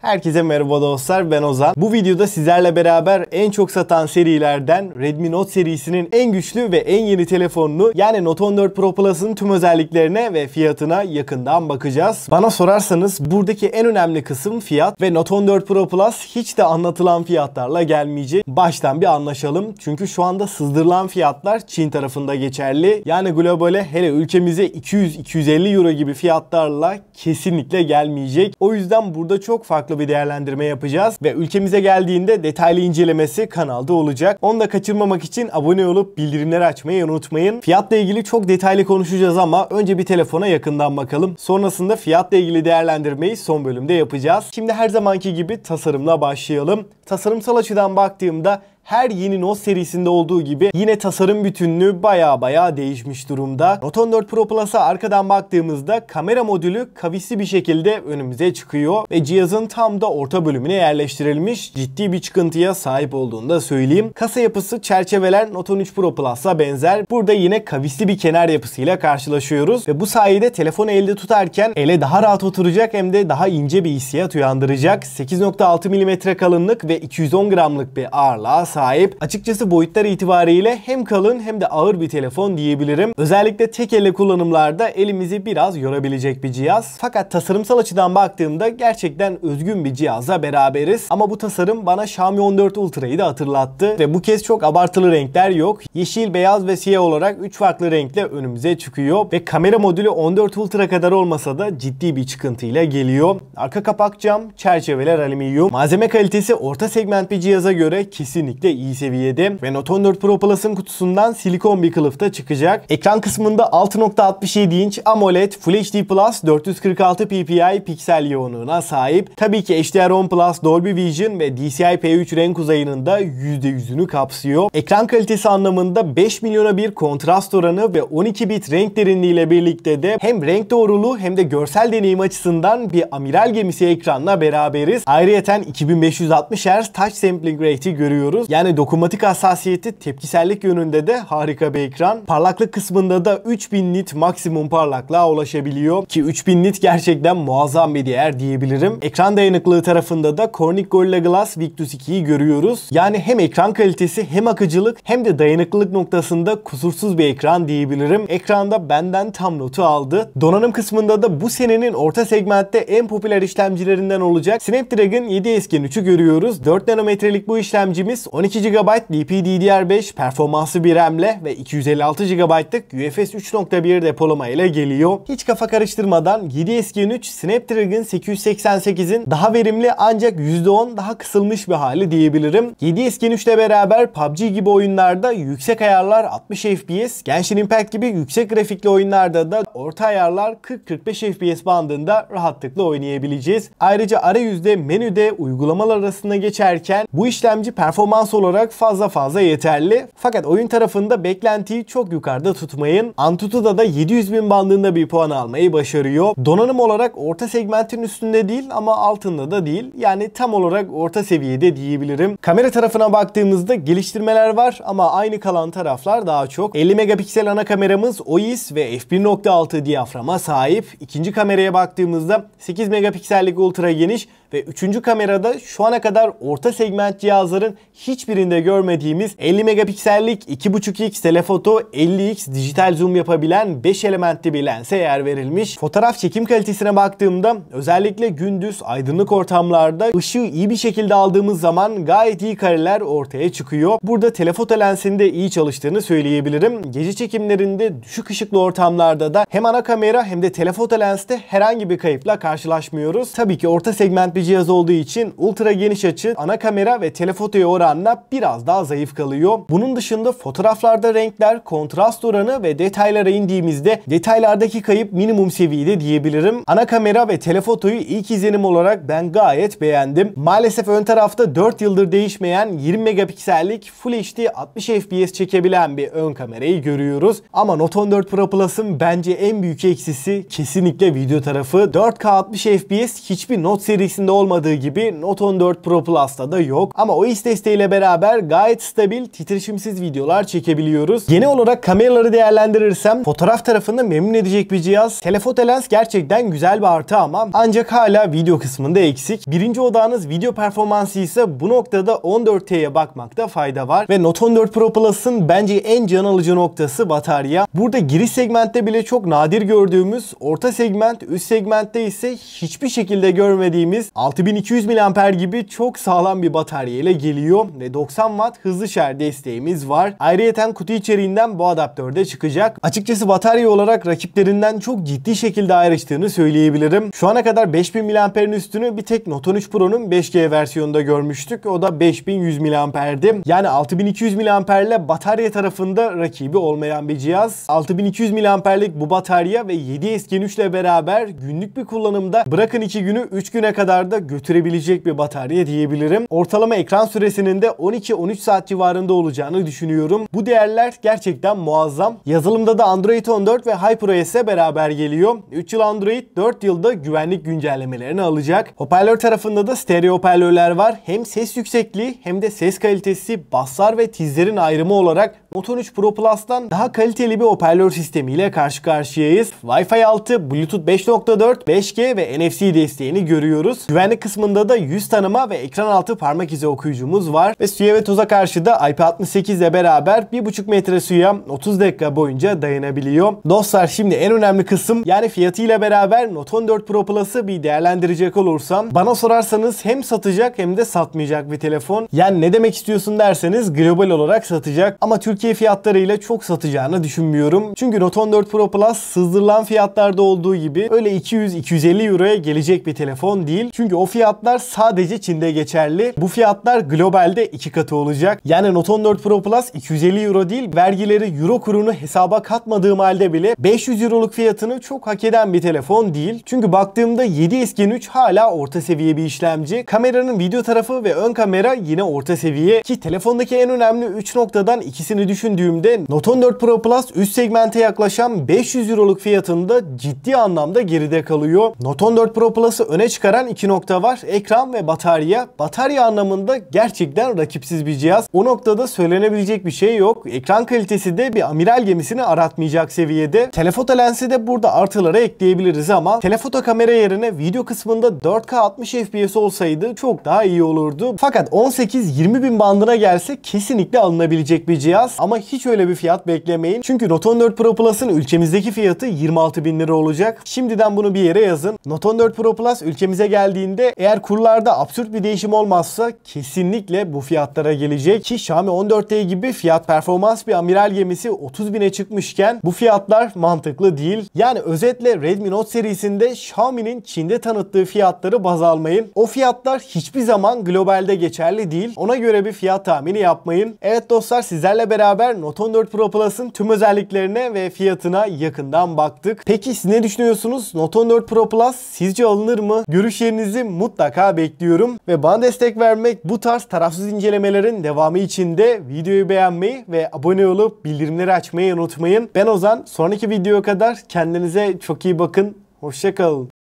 Herkese merhaba dostlar ben Ozan. Bu videoda sizlerle beraber en çok satan serilerden Redmi Note serisinin en güçlü ve en yeni telefonunu yani Note 14 Pro Plus'ın tüm özelliklerine ve fiyatına yakından bakacağız. Bana sorarsanız buradaki en önemli kısım fiyat ve Note 14 Pro Plus hiç de anlatılan fiyatlarla gelmeyecek. Baştan bir anlaşalım çünkü şu anda sızdırılan fiyatlar Çin tarafında geçerli. Yani globale hele ülkemize 200-250 euro gibi fiyatlarla kesinlikle gelmeyecek. O yüzden burada çok farklı odaklı bir değerlendirme yapacağız ve ülkemize geldiğinde detaylı incelemesi kanalda olacak. Onu da kaçırmamak için abone olup bildirimleri açmayı unutmayın. Fiyatla ilgili çok detaylı konuşacağız ama önce bir telefona yakından bakalım. Sonrasında fiyatla ilgili değerlendirmeyi son bölümde yapacağız. Şimdi her zamanki gibi tasarımla başlayalım. Tasarımsal açıdan baktığımda her yeni Note serisinde olduğu gibi yine tasarım bütünlüğü baya baya değişmiş durumda. Note 14 Pro Plus'a arkadan baktığımızda kamera modülü kavisli bir şekilde önümüze çıkıyor ve cihazın tam da orta bölümüne yerleştirilmiş ciddi bir çıkıntıya sahip olduğunu da söyleyeyim. Kasa yapısı çerçeveler Note 13 Pro Plus'a benzer. Burada yine kavisli bir kenar yapısıyla karşılaşıyoruz ve bu sayede telefonu elde tutarken ele daha rahat oturacak hem de daha ince bir hissiyat uyandıracak. 8.6 mm kalınlık ve 210 gramlık bir ağırlığa sahip sahip. Açıkçası boyutlar itibariyle hem kalın hem de ağır bir telefon diyebilirim. Özellikle tek elle kullanımlarda elimizi biraz yorabilecek bir cihaz. Fakat tasarımsal açıdan baktığımda gerçekten özgün bir cihaza beraberiz. Ama bu tasarım bana Xiaomi 14 Ultra'yı da hatırlattı ve bu kez çok abartılı renkler yok. Yeşil, beyaz ve siyah olarak 3 farklı renkle önümüze çıkıyor ve kamera modülü 14 Ultra kadar olmasa da ciddi bir çıkıntıyla geliyor. Arka kapak cam, çerçeveler alüminyum. Malzeme kalitesi orta segment bir cihaza göre kesinlikle de iyi seviyede ve Note 14 Pro Plus'ın kutusundan silikon bir kılıfta çıkacak. Ekran kısmında 6.67 inç AMOLED Full HD Plus 446 ppi piksel yoğunluğuna sahip. Tabii ki HDR10 Plus Dolby Vision ve DCI-P3 renk uzayının da %100'ünü kapsıyor. Ekran kalitesi anlamında 5 milyona bir kontrast oranı ve 12 bit renk derinliği ile birlikte de hem renk doğruluğu hem de görsel deneyim açısından bir amiral gemisi ekranla beraberiz. Ayrıca 2560 Hz touch sampling rate'i görüyoruz. Yani dokunmatik hassasiyeti tepkisellik yönünde de harika bir ekran. Parlaklık kısmında da 3000 nit maksimum parlaklığa ulaşabiliyor. Ki 3000 nit gerçekten muazzam bir değer diyebilirim. Ekran dayanıklılığı tarafında da Corning Gorilla Glass Victus 2'yi görüyoruz. Yani hem ekran kalitesi hem akıcılık hem de dayanıklılık noktasında kusursuz bir ekran diyebilirim. Ekranda benden tam notu aldı. Donanım kısmında da bu senenin orta segmentte en popüler işlemcilerinden olacak Snapdragon 7 Gen 3'ü görüyoruz. 4 nanometrelik bu işlemcimiz 12 GB LPDDR5 performanslı bir RAM'le ve 256 GB'lık UFS 3.1 depolama ile geliyor. Hiç kafa karıştırmadan 7 Gen 3 Snapdragon 888'in daha verimli ancak %10 daha kısılmış bir hali diyebilirim. 7 Gen 3 ile beraber PUBG gibi oyunlarda yüksek ayarlar 60 FPS, Genshin Impact gibi yüksek grafikli oyunlarda da orta ayarlar 40-45 FPS bandında rahatlıkla oynayabileceğiz. Ayrıca arayüzde menüde uygulamalar arasında geçerken bu işlemci performans referans olarak fazla fazla yeterli. Fakat oyun tarafında beklentiyi çok yukarıda tutmayın. Antutu'da da 700 bin bandında bir puan almayı başarıyor. Donanım olarak orta segmentin üstünde değil ama altında da değil. Yani tam olarak orta seviyede diyebilirim. Kamera tarafına baktığımızda geliştirmeler var ama aynı kalan taraflar daha çok. 50 megapiksel ana kameramız OIS ve f1.6 diyaframa sahip. İkinci kameraya baktığımızda 8 megapiksellik ultra geniş ve üçüncü kamerada şu ana kadar orta segment cihazların hiçbirinde görmediğimiz 50 megapiksellik 2.5x telefoto 50x dijital zoom yapabilen 5 elementli bir lense yer verilmiş. Fotoğraf çekim kalitesine baktığımda özellikle gündüz aydınlık ortamlarda ışığı iyi bir şekilde aldığımız zaman gayet iyi kareler ortaya çıkıyor. Burada telefoto lensinde iyi çalıştığını söyleyebilirim. Gece çekimlerinde düşük ışıklı ortamlarda da hem ana kamera hem de telefoto lenste herhangi bir kayıpla karşılaşmıyoruz. Tabii ki orta segment bir bir cihaz olduğu için ultra geniş açı ana kamera ve telefotoya oranla biraz daha zayıf kalıyor. Bunun dışında fotoğraflarda renkler, kontrast oranı ve detaylara indiğimizde detaylardaki kayıp minimum seviyede diyebilirim. Ana kamera ve telefotoyu ilk izlenim olarak ben gayet beğendim. Maalesef ön tarafta 4 yıldır değişmeyen 20 megapiksellik Full HD 60 FPS çekebilen bir ön kamerayı görüyoruz. Ama Note 14 Pro Plus'ın bence en büyük eksisi kesinlikle video tarafı. 4K 60 FPS hiçbir Note serisinde sürümünde olmadığı gibi Note 14 Pro Plus'ta da yok. Ama OS desteğiyle beraber gayet stabil, titreşimsiz videolar çekebiliyoruz. Genel olarak kameraları değerlendirirsem fotoğraf tarafını memnun edecek bir cihaz. Telefoto lens gerçekten güzel bir artı ama ancak hala video kısmında eksik. Birinci odağınız video performansı ise bu noktada 14T'ye bakmakta fayda var. Ve Note 14 Pro Plus'ın bence en can alıcı noktası batarya. Burada giriş segmentte bile çok nadir gördüğümüz, orta segment, üst segmentte ise hiçbir şekilde görmediğimiz 6200 mAh gibi çok sağlam bir batarya ile geliyor ve 90 Watt hızlı şarj desteğimiz var. Ayrıyeten kutu içeriğinden bu adaptörde çıkacak. Açıkçası batarya olarak rakiplerinden çok ciddi şekilde ayrıştığını söyleyebilirim. Şu ana kadar 5000 mAh'in üstünü bir tek Note 13 Pro'nun 5G versiyonunda görmüştük. O da 5100 mAh'di. Yani 6200 mAh ile batarya tarafında rakibi olmayan bir cihaz. 6200 mAh'lik bu batarya ve 7S Gen 3 ile beraber günlük bir kullanımda bırakın 2 günü 3 güne kadar miktarda götürebilecek bir batarya diyebilirim. Ortalama ekran süresinin de 12-13 saat civarında olacağını düşünüyorum. Bu değerler gerçekten muazzam. Yazılımda da Android 14 ve HyperOS'e beraber geliyor. 3 yıl Android, 4 yılda güvenlik güncellemelerini alacak. Hoparlör tarafında da stereo hoparlörler var. Hem ses yüksekliği hem de ses kalitesi, basslar ve tizlerin ayrımı olarak Note 13 Pro Plus'tan daha kaliteli bir hoparlör sistemiyle karşı karşıyayız. Wi-Fi 6, Bluetooth 5.4, 5G ve NFC desteğini görüyoruz. Güven Güvenlik kısmında da yüz tanıma ve ekran altı parmak izi okuyucumuz var ve suya ve toza karşı da IP68 ile beraber 1,5 metre suya 30 dakika boyunca dayanabiliyor. Dostlar şimdi en önemli kısım yani fiyatıyla beraber Note 14 Pro Plus'ı bir değerlendirecek olursam bana sorarsanız hem satacak hem de satmayacak bir telefon. Yani ne demek istiyorsun derseniz global olarak satacak ama Türkiye fiyatlarıyla çok satacağını düşünmüyorum. Çünkü Note 14 Pro Plus sızdırılan fiyatlarda olduğu gibi öyle 200-250 euroya gelecek bir telefon değil. Çünkü çünkü o fiyatlar sadece Çin'de geçerli. Bu fiyatlar globalde iki katı olacak. Yani Note 14 Pro Plus 250 Euro değil, vergileri Euro kurunu hesaba katmadığım halde bile 500 Euro'luk fiyatını çok hak eden bir telefon değil. Çünkü baktığımda 7S Gen 3 hala orta seviye bir işlemci. Kameranın video tarafı ve ön kamera yine orta seviye ki telefondaki en önemli 3 noktadan ikisini düşündüğümde Note 14 Pro Plus üst segmente yaklaşan 500 Euro'luk fiyatında ciddi anlamda geride kalıyor. Note 14 Pro Plus'ı öne çıkaran iki nokta var. Ekran ve batarya. Batarya anlamında gerçekten rakipsiz bir cihaz. O noktada söylenebilecek bir şey yok. Ekran kalitesi de bir amiral gemisini aratmayacak seviyede. Telefoto lensi de burada artıları ekleyebiliriz ama telefoto kamera yerine video kısmında 4K 60 FPS olsaydı çok daha iyi olurdu. Fakat 18-20 bin bandına gelse kesinlikle alınabilecek bir cihaz ama hiç öyle bir fiyat beklemeyin. Çünkü Note 14 Pro Plus'ın ülkemizdeki fiyatı 26 bin lira olacak. Şimdiden bunu bir yere yazın. Note 14 Pro Plus ülkemize geldi geldiğinde eğer kurlarda absürt bir değişim olmazsa kesinlikle bu fiyatlara gelecek ki Xiaomi 14T gibi fiyat performans bir amiral gemisi 30 bine çıkmışken bu fiyatlar mantıklı değil. Yani özetle Redmi Note serisinde Xiaomi'nin Çin'de tanıttığı fiyatları baz almayın. O fiyatlar hiçbir zaman globalde geçerli değil. Ona göre bir fiyat tahmini yapmayın. Evet dostlar sizlerle beraber Note 14 Pro Plus'ın tüm özelliklerine ve fiyatına yakından baktık. Peki siz ne düşünüyorsunuz? Note 14 Pro Plus sizce alınır mı? Görüşlerinizi Görüşlerinizi mutlaka bekliyorum ve bana destek vermek bu tarz tarafsız incelemelerin devamı için de videoyu beğenmeyi ve abone olup bildirimleri açmayı unutmayın. Ben Ozan. Sonraki videoya kadar kendinize çok iyi bakın. Hoşçakalın.